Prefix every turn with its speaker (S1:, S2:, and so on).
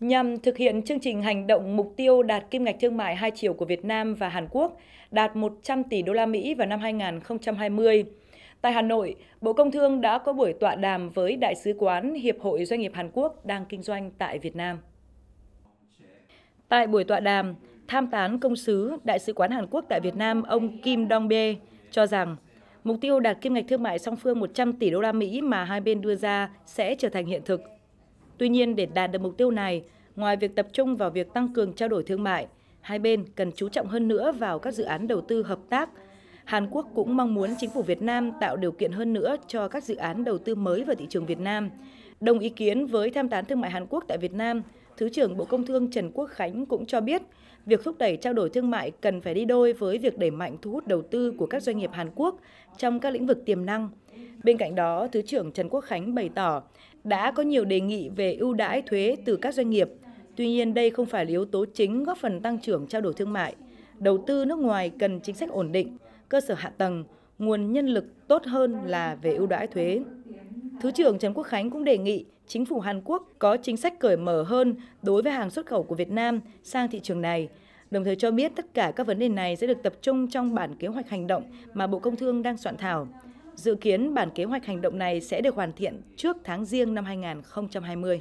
S1: Nhằm thực hiện chương trình hành động mục tiêu đạt kim ngạch thương mại hai chiều của Việt Nam và Hàn Quốc đạt 100 tỷ đô la Mỹ vào năm 2020, tại Hà Nội, Bộ Công Thương đã có buổi tọa đàm với Đại sứ quán Hiệp hội Doanh nghiệp Hàn Quốc đang kinh doanh tại Việt Nam. Tại buổi tọa đàm, tham tán công sứ Đại sứ quán Hàn Quốc tại Việt Nam ông Kim Dong Bae cho rằng mục tiêu đạt kim ngạch thương mại song phương 100 tỷ đô la Mỹ mà hai bên đưa ra sẽ trở thành hiện thực Tuy nhiên, để đạt được mục tiêu này, ngoài việc tập trung vào việc tăng cường trao đổi thương mại, hai bên cần chú trọng hơn nữa vào các dự án đầu tư hợp tác. Hàn Quốc cũng mong muốn chính phủ Việt Nam tạo điều kiện hơn nữa cho các dự án đầu tư mới vào thị trường Việt Nam. Đồng ý kiến với tham tán thương mại Hàn Quốc tại Việt Nam, Thứ trưởng Bộ Công Thương Trần Quốc Khánh cũng cho biết, việc thúc đẩy trao đổi thương mại cần phải đi đôi với việc đẩy mạnh thu hút đầu tư của các doanh nghiệp Hàn Quốc trong các lĩnh vực tiềm năng. Bên cạnh đó, Thứ trưởng Trần Quốc Khánh bày tỏ, đã có nhiều đề nghị về ưu đãi thuế từ các doanh nghiệp. Tuy nhiên, đây không phải là yếu tố chính góp phần tăng trưởng trao đổi thương mại. Đầu tư nước ngoài cần chính sách ổn định, cơ sở hạ tầng, nguồn nhân lực tốt hơn là về ưu đãi thuế. Thứ trưởng Trần Quốc Khánh cũng đề nghị chính phủ Hàn Quốc có chính sách cởi mở hơn đối với hàng xuất khẩu của Việt Nam sang thị trường này, đồng thời cho biết tất cả các vấn đề này sẽ được tập trung trong bản kế hoạch hành động mà Bộ Công Thương đang soạn thảo. Dự kiến bản kế hoạch hành động này sẽ được hoàn thiện trước tháng riêng năm 2020.